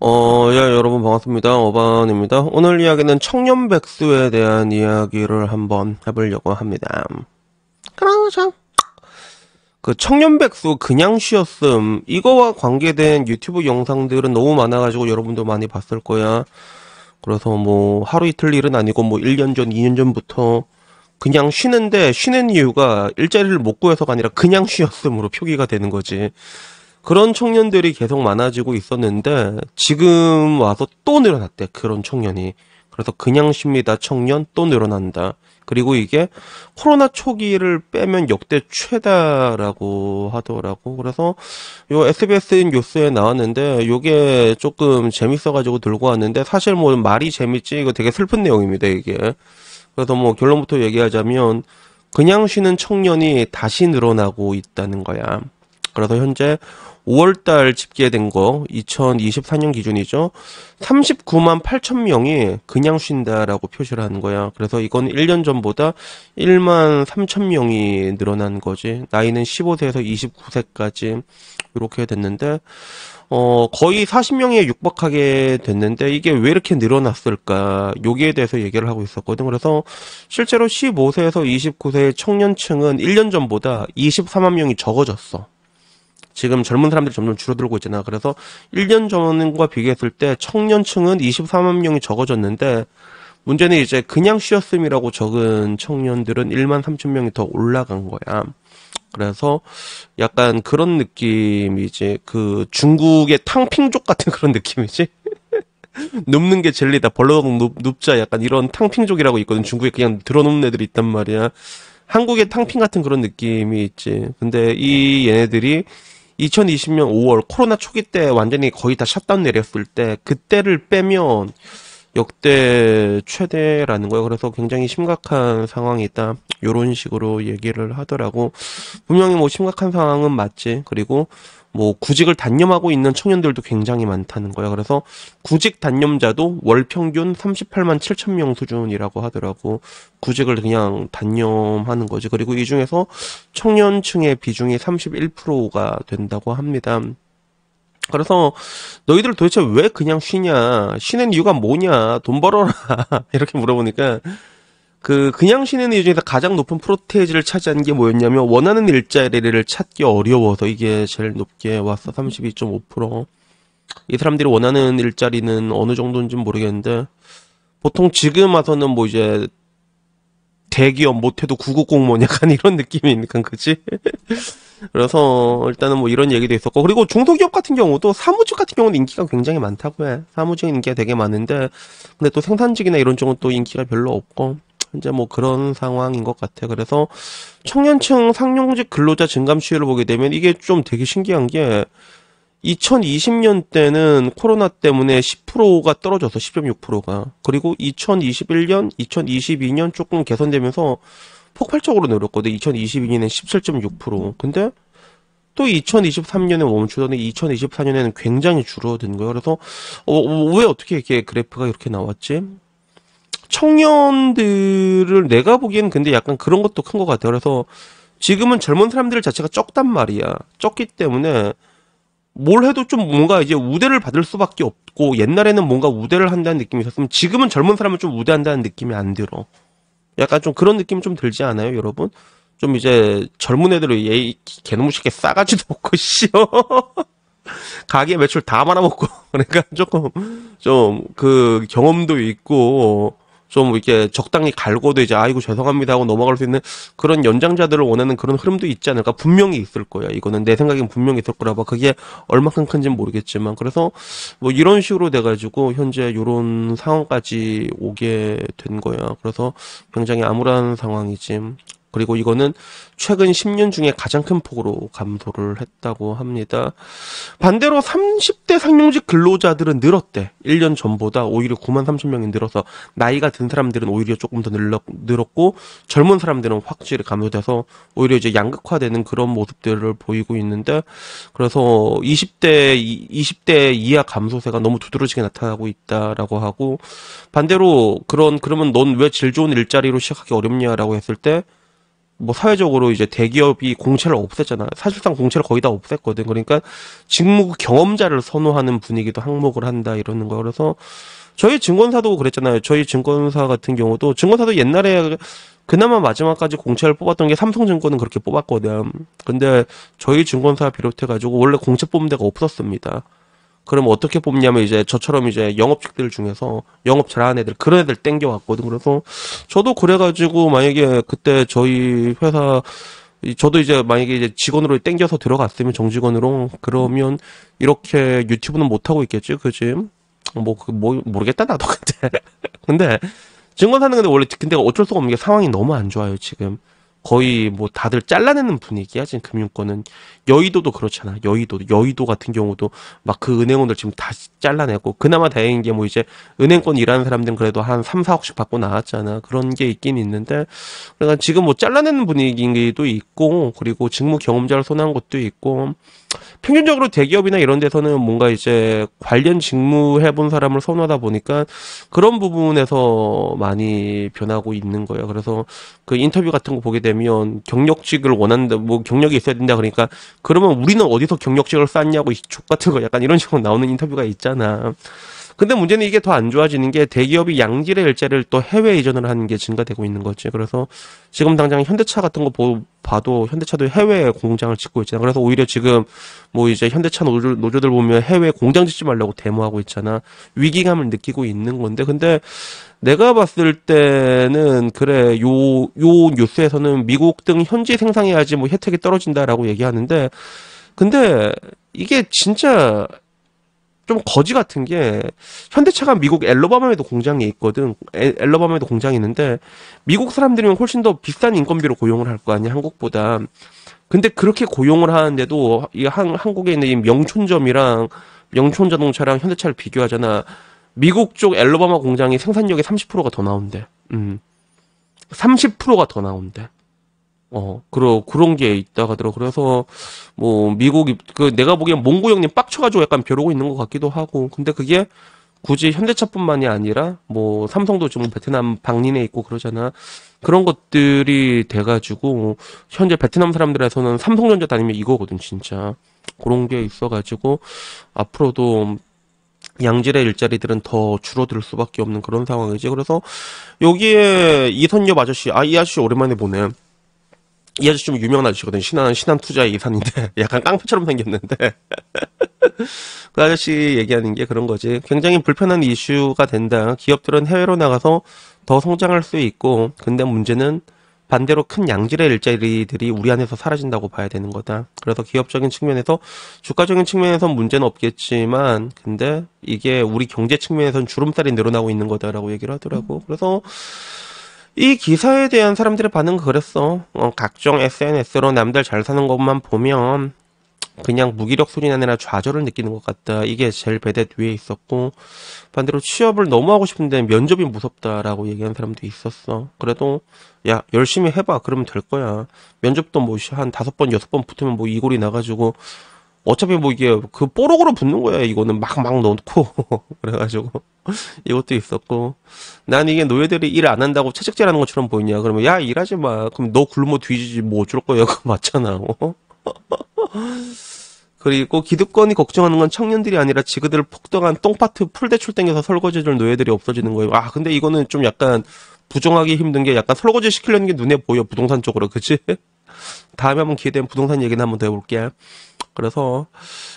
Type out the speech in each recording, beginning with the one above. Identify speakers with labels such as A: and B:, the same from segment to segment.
A: 어, 예, 여러분 반갑습니다. 어반입니다. 오늘 이야기는 청년 백수에 대한 이야기를 한번 해보려고 합니다. 그러죠. 그 청년 백수 그냥 쉬었음 이거와 관계된 유튜브 영상들은 너무 많아가지고 여러분도 많이 봤을 거야. 그래서 뭐 하루 이틀 일은 아니고 뭐 1년 전, 2년 전부터 그냥 쉬는데 쉬는 이유가 일자리를 못 구해서가 아니라 그냥 쉬었음으로 표기가 되는 거지. 그런 청년들이 계속 많아지고 있었는데 지금 와서 또 늘어났대. 그런 청년이. 그래서 그냥 쉽니다. 청년 또 늘어난다. 그리고 이게 코로나 초기를 빼면 역대 최다라고 하더라고. 그래서 요 SBS인 뉴스에 나왔는데 요게 조금 재밌어가지고 들고 왔는데 사실 뭐 말이 재밌지 이거 되게 슬픈 내용입니다 이게. 그래서 뭐 결론부터 얘기하자면 그냥 쉬는 청년이 다시 늘어나고 있다는 거야. 그래서 현재 5월달 집계된 거 2024년 기준이죠. 39만 8천 명이 그냥 쉰다라고 표시를 한 거야. 그래서 이건 1년 전보다 1만 3천 명이 늘어난 거지. 나이는 15세에서 29세까지 이렇게 됐는데 어 거의 40명에 육박하게 됐는데 이게 왜 이렇게 늘어났을까? 여기에 대해서 얘기를 하고 있었거든. 그래서 실제로 15세에서 29세 청년층은 1년 전보다 24만 명이 적어졌어. 지금 젊은 사람들이 점점 줄어들고 있잖아. 그래서 1년 전과 비교했을 때 청년층은 23만 명이 적어졌는데 문제는 이제 그냥 쉬었음이라고 적은 청년들은 1만 3천 명이 더 올라간 거야. 그래서 약간 그런 느낌이지. 그 중국의 탕핑족 같은 그런 느낌이지. 눕는 게 젤리다. 벌러덩 눕자. 약간 이런 탕핑족이라고 있거든. 중국에 그냥 들어눕는 애들이 있단 말이야. 한국의 탕핑 같은 그런 느낌이 있지. 근데 이 얘네들이 2020년 5월 코로나 초기 때 완전히 거의 다 샷다운 내렸을 때 그때를 빼면 역대 최대라는 거예요. 그래서 굉장히 심각한 상황이 다 요런 식으로 얘기를 하더라고. 분명히 뭐 심각한 상황은 맞지. 그리고 뭐 구직을 단념하고 있는 청년들도 굉장히 많다는 거야. 그래서 구직 단념자도 월 평균 38만 7천 명 수준이라고 하더라고. 구직을 그냥 단념하는 거지. 그리고 이 중에서 청년층의 비중이 31%가 된다고 합니다. 그래서 너희들 도대체 왜 그냥 쉬냐? 쉬는 이유가 뭐냐? 돈 벌어라. 이렇게 물어보니까 그 그냥 신는 이유 중에서 가장 높은 프로테이지를 차지한 게 뭐였냐면 원하는 일자리를 찾기 어려워서 이게 제일 높게 왔어 32.5%. 이 사람들이 원하는 일자리는 어느 정도인지 모르겠는데 보통 지금 와서는 뭐 이제 대기업 못해도 구급공무원 약간 이런 느낌이니까 그지 그래서 일단은 뭐 이런 얘기도 있었고 그리고 중소기업 같은 경우도 사무직 같은 경우는 인기가 굉장히 많다고 해 사무직 인기가 되게 많은데 근데 또 생산직이나 이런 쪽은 또 인기가 별로 없고 현재 뭐 그런 상황인 것 같아요. 그래서 청년층 상용직 근로자 증감 추이를 보게 되면 이게 좀 되게 신기한 게 2020년 때는 코로나 때문에 10%가 떨어져서 10.6%가 그리고 2021년, 2022년 조금 개선되면서 폭발적으로 내렸거든 2022년엔 17.6%. 근데 또 2023년에 멈추더니 2024년에는 굉장히 줄어든 거예요. 그래서 어, 왜 어떻게 이렇게 그래프가 이렇게 나왔지? 청년들을 내가 보기엔 근데 약간 그런 것도 큰 것 같아요. 그래서 지금은 젊은 사람들 자체가 적단 말이야. 적기 때문에 뭘 해도 좀 뭔가 이제 우대를 받을 수밖에 없고 옛날에는 뭔가 우대를 한다는 느낌이 있었으면 지금은 젊은 사람은 좀 우대한다는 느낌이 안 들어. 약간 좀 그런 느낌 이좀 들지 않아요, 여러분? 좀 이제 젊은 애들을 예 개놈 쉽게 싸가지도 없고 씨요. 가게 매출 다 말아먹고 그러니까 조금 좀 그 경험도 있고 좀 이렇게 적당히 갈고도 이제 아이고 죄송합니다 하고 넘어갈 수 있는 그런 연장자들을 원하는 그런 흐름도 있지 않을까 분명히 있을 거야 이거는 내 생각엔 분명히 있을 거라 봐 그게 얼마큼 큰지는 모르겠지만 그래서 뭐 이런 식으로 돼가지고 현재 요런 상황까지 오게 된 거야 그래서 굉장히 암울한 상황이지 그리고 이거는 최근 10년 중에 가장 큰 폭으로 감소를 했다고 합니다. 반대로 30대 상용직 근로자들은 늘었대. 1년 전보다 오히려 9만 3천 명이 늘어서 나이가 든 사람들은 오히려 조금 더늘었고 젊은 사람들은 확실히 감소돼서 오히려 이제 양극화되는 그런 모습들을 보이고 있는데 그래서 20대 20대 이하 감소세가 너무 두드러지게 나타나고 있다라고 하고 반대로 그런 그러면 넌 왜 질 좋은 일자리로 시작하기 어렵냐라고 했을 때뭐 사회적으로 이제 대기업이 공채를 없앴잖아요. 사실상 공채를 거의 다 없앴거든. 그러니까 직무 경험자를 선호하는 분위기도 항목을 한다 이러는 거. 그래서 저희 증권사도 그랬잖아요. 저희 증권사 같은 경우도 증권사도 옛날에 그나마 마지막까지 공채를 뽑았던 게 삼성증권은 그렇게 뽑았거든. 근데 저희 증권사 비롯해 가지고 원래 공채 뽑는 데가 없었습니다. 그럼 어떻게 뽑냐면 이제 저처럼 이제 영업직들 중에서 영업 잘하는 애들 그런 애들 땡겨 왔거든. 그래서 저도 그래가지고 만약에 그때 저희 회사 저도 이제 만약에 이제 직원으로 땡겨서 들어갔으면 정직원으로 그러면 이렇게 유튜브는 못 하고 있겠지, 그지? 뭐, 그뭐 모르겠다 나도 근데 근데 증권 사는 건데 원래 근데 어쩔 수가 없는 게 상황이 너무 안 좋아요 지금. 거의 뭐 다들 잘라내는 분위기야 지금 금융권은 여의도도 그렇잖아 여의도 여의도 같은 경우도 막 그 은행원들 지금 다 잘라내고 그나마 다행인 게 뭐 이제 은행권 일하는 사람들은 그래도 한 3, 4억씩 받고 나왔잖아 그런 게 있긴 있는데 그러니까 지금 뭐 잘라내는 분위기도 있고 그리고 직무 경험자를 손한 것도 있고 평균적으로 대기업이나 이런 데서는 뭔가 이제 관련 직무 해본 사람을 선호하다 보니까 그런 부분에서 많이 변하고 있는 거예요. 그래서 그 인터뷰 같은 거 보게 되면 경력직을 원한다, 뭐 경력이 있어야 된다 그러니까 그러면 우리는 어디서 경력직을 쌓냐고 이족 같은 거 약간 이런 식으로 나오는 인터뷰가 있잖아. 근데 문제는 이게 더 안 좋아지는 게 대기업이 양질의 일자리를 또 해외 이전을 하는 게 증가되고 있는 거지. 그래서 지금 당장 현대차 같은 거 봐도 현대차도 해외 공장을 짓고 있잖아. 그래서 오히려 지금 뭐 이제 현대차 노조, 노조들 보면 해외 공장 짓지 말라고 데모하고 있잖아. 위기감을 느끼고 있는 건데. 근데 내가 봤을 때는 그래 요요 요 뉴스에서는 미국 등 현지 생산해야지 뭐 혜택이 떨어진다라고 얘기하는데 근데 이게 진짜 좀 거지 같은 게 현대차가 미국 엘러바마에도 공장이 있거든. 엘러바마에도 공장이 있는데 미국 사람들이면 훨씬 더 비싼 인건비로 고용을 할 거 아니야 한국보다. 근데 그렇게 고용을 하는데도 이 한, 한국에 있는 이 명촌점이랑 명촌 자동차랑 현대차를 비교하잖아. 미국 쪽 엘러바마 공장이 생산력의 30%가 더 나온대. 음. 30%가 더 나온대. 어, 그러, 그런 게 있다 하더라고. 그래서, 뭐, 미국, 이 그, 내가 보기엔 몽고 형님 빡쳐가지고 약간 벼르고 있는 것 같기도 하고. 근데 그게 굳이 현대차뿐만이 아니라, 뭐, 삼성도 지금 베트남 방린에 있고 그러잖아. 그런 것들이 돼가지고, 현재 베트남 사람들에서는 삼성전자 다니면 이거거든, 진짜. 그런 게 있어가지고, 앞으로도 양질의 일자리들은 더 줄어들 수밖에 없는 그런 상황이지. 그래서, 여기에 이선엽 아저씨, 아, 이 아저씨 오랜만에 보네. 이 아저씨 좀 유명한 아저씨거든. 요 신한, 신한 투자 이사인데. 약간 깡패처럼 생겼는데. 그 아저씨 얘기하는 게 그런 거지. 굉장히 불편한 이슈가 된다. 기업들은 해외로 나가서 더 성장할 수 있고, 근데 문제는 반대로 큰 양질의 일자리들이 우리 안에서 사라진다고 봐야 되는 거다. 그래서 기업적인 측면에서, 주가적인 측면에선 문제는 없겠지만, 근데 이게 우리 경제 측면에선 주름살이 늘어나고 있는 거다라고 얘기를 하더라고. 그래서, 이 기사에 대한 사람들의 반응은 그랬어. 어, 각종 SNS로 남들 잘 사는 것만 보면 그냥 무기력 소리 나느라 좌절을 느끼는 것 같다. 이게 제일 배대뒤에 있었고 반대로 취업을 너무 하고 싶은데 면접이 무섭다라고 얘기한 사람도 있었어. 그래도 야 열심히 해봐 그러면 될 거야. 면접도 뭐 한 다섯 번 여섯 번 붙으면 뭐 이골이 나가지고 어차피 뭐 이게 그 뽀록으로 붙는 거야 이거는 막 막 넣고 그래가지고 이것도 있었고 난 이게 노예들이 일 안 한다고 채찍질하는 것처럼 보이냐 그러면 야 일하지 마 그럼 너 굶어 뒤지지 뭐 어쩔 거야 그거 맞잖아 그리고 기득권이 걱정하는 건 청년들이 아니라 지그들 폭등한 똥파트 풀대출 땡겨서 설거지를 노예들이 없어지는 거예요 아 근데 이거는 좀 약간 부정하기 힘든 게 약간 설거지 시키려는 게 눈에 보여 부동산 쪽으로 그치? 다음에 한번 기회 되면 부동산 얘기는 한번 더 해볼게 요 그래서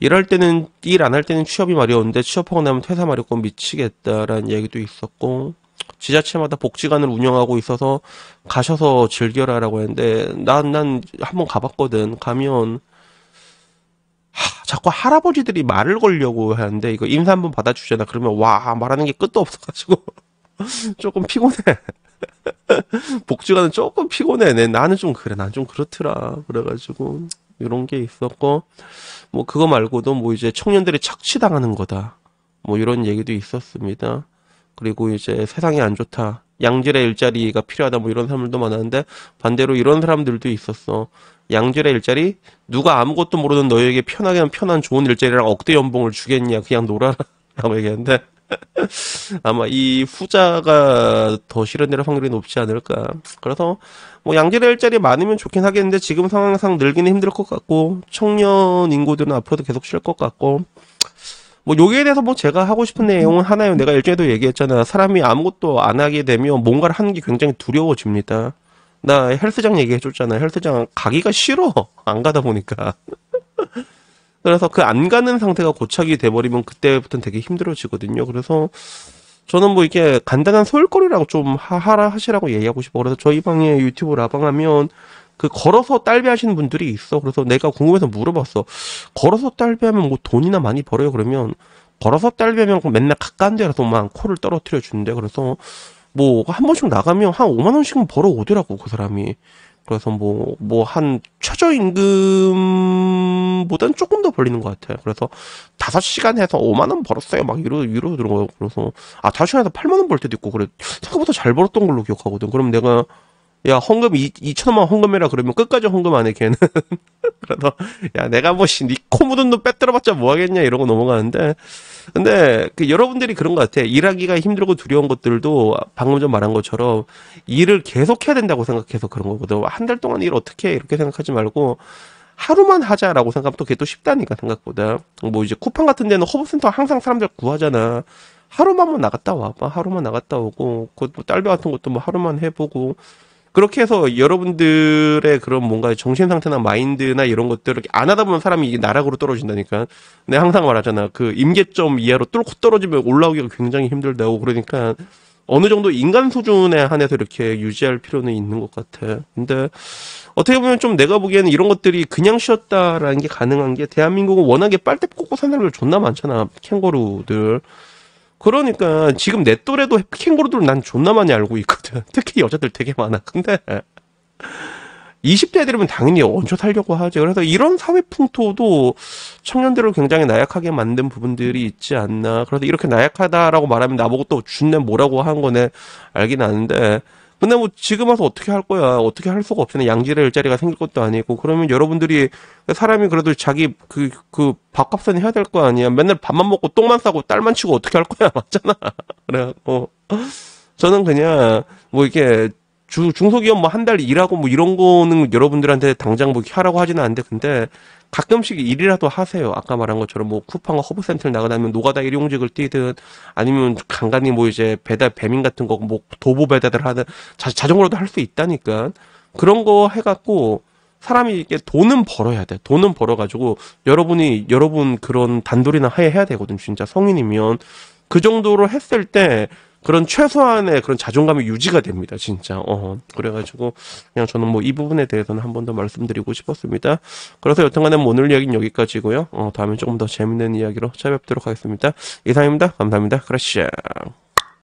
A: 일할 때는 일 안 할 때는 취업이 마려운데 취업하고 나면 퇴사 마렵고 미치겠다라는 얘기도 있었고 지자체마다 복지관을 운영하고 있어서 가셔서 즐겨라라고 했는데 난 난 한 번 가봤거든 가면 하, 자꾸 할아버지들이 말을 걸려고 하는데 이거 인사 한번 받아주잖아 그러면 와 말하는 게 끝도 없어가지고 조금 피곤해 복지관은 조금 피곤해 내 네, 나는 좀 그래 난 좀 그렇더라 그래가지고 이런 게 있었고 뭐 그거 말고도 뭐 이제 청년들이 착취당하는 거다 뭐 이런 얘기도 있었습니다. 그리고 이제 세상이 안 좋다. 양질의 일자리가 필요하다 뭐 이런 사람들도 많았는데 반대로 이런 사람들도 있었어. 양질의 일자리 누가 아무것도 모르는 너에게 편하게 편한 좋은 일자리랑 억대 연봉을 주겠냐 그냥 놀아라라고 얘기했는데 아마 이 후자가 더 실현될 확률이 높지 않을까. 그래서 뭐양질의일 자리 많으면 좋긴 하겠는데 지금 상황상 늘기는 힘들 것 같고 청년 인구들은 앞으로도 계속 쉴 것 같고 뭐 여기에 대해서 뭐 제가 하고 싶은 내용은 하나요 내가 일전에도 얘기했잖아. 사람이 아무것도 안 하게 되면 뭔가를 하는 게 굉장히 두려워집니다. 나 헬스장 얘기해줬잖아. 헬스장 가기가 싫어. 안 가다 보니까. 그래서 그 안 가는 상태가 고착이 돼버리면 그때부터는 되게 힘들어지거든요. 그래서 저는 뭐 이게 간단한 솔거리라고좀 하라 하시라고 얘기하고 싶어. 그래서 저희 방에 유튜브 라방하면 그 걸어서 딸비 하시는 분들이 있어. 그래서 내가 궁금해서 물어봤어. 걸어서 딸비하면뭐 돈이나 많이 벌어요. 그러면 걸어서 딸비하면 맨날 가까운 데라서만 코를 떨어뜨려 주는데 그래서 뭐 한 번씩 나가면 한 5만 원씩은 벌어 오더라고 그 사람이. 그래서 뭐 뭐 한 최저 임금 원보다는 조금 더 벌리는 것 같아요. 그래서 다섯 시간 해서 5만 원 벌었어요. 막 이러 이러 들어가요. 그래서 아 다섯 시간해서 8만 원벌 때도 있고 그래 생각보다 잘 벌었던 걸로 기억하거든. 그럼 내가 야 헌금 2, 2천만 원 헌금해라 그러면 끝까지 헌금 안 해 걔는 그래서 야 내가 뭐씨 니 코 묻은 돈빼뜨려봤자 뭐하겠냐 이러고 넘어가는데 근데 그 여러분들이 그런 것 같아 일하기가 힘들고 두려운 것들도 방금 전 말한 것처럼 일을 계속 해야 된다고 생각해서 그런 거거든 한 달 동안 일 어떻게 해 이렇게 생각하지 말고 하루만 하자라고 생각하면 또 그게 또 쉽다니까 생각보다 뭐 이제 쿠팡 같은 데는 허브센터 항상 사람들 구하잖아 하루만 뭐 나갔다 와봐 뭐 하루만 나갔다 오고 그뭐 딸배 같은 것도 뭐 하루만 해보고 그렇게 해서 여러분들의 그런 뭔가 정신 상태나 마인드나 이런 것들을 안 하다 보면 사람이 이게 나락으로 떨어진다니까. 내가 항상 말하잖아. 그 임계점 이하로 뚫고 떨어지면 올라오기가 굉장히 힘들다고. 그러니까 어느 정도 인간 수준에 한해서 이렇게 유지할 필요는 있는 것 같아. 근데 어떻게 보면 좀 내가 보기에는 이런 것들이 그냥 쉬었다라는 게 가능한 게 대한민국은 워낙에 빨대 꽂고 사는 사람들 존나 많잖아. 캥거루들. 그러니까 지금 내 또래도 캥거루들 난 존나 많이 알고 있거든. 특히 여자들 되게 많아. 근데 20대 애들이면 당연히 원초 살려고 하죠. 그래서 이런 사회 풍토도 청년들을 굉장히 나약하게 만든 부분들이 있지 않나. 그래서 이렇게 나약하다라고 말하면 나보고 또준네 뭐라고 한 거네. 알긴 아는데. 근데 뭐 지금 와서 어떻게 할 거야? 어떻게 할 수가 없잖아. 양질의 일자리가 생길 것도 아니고. 그러면 여러분들이 사람이 그래도 자기 그그 그 밥값은 해야 될 거 아니야. 맨날 밥만 먹고 똥만 싸고 딸만 치고 어떻게 할 거야? 맞잖아. 그래갖고 저는 그냥 뭐 이게 렇주 중소기업 뭐 한 달 일하고 뭐 이런 거는 여러분들한테 당장 뭐 하라고 하지는 않는데 근데 가끔씩 일이라도 하세요. 아까 말한 것처럼 뭐 쿠팡과 허브센터를 나가다면 니 노가다 일용직을 뛰든 아니면 간간히 뭐 이제 배달 배민 같은 거뭐 도보 배달을 하든 자, 자전거로도 할 수 있다니까 그런 거 해갖고 사람이 이게 렇 돈은 벌어야 돼. 돈은 벌어가지고 여러분이 여러분 그런 단돌이나 하에 해야 되거든. 진짜 성인이면 그 정도로 했을 때 그런 최소한의 그런 자존감이 유지가 됩니다. 진짜. 어. 그래가지고 그냥 저는 뭐 이 부분에 대해서는 한 번 더 말씀드리고 싶었습니다. 그래서 여튼간에 뭐 오늘 이야기는 여기까지고요. 어, 다음에 조금 더 재밌는 이야기로 찾아뵙도록 하겠습니다. 이상입니다. 감사합니다. 크래쉬.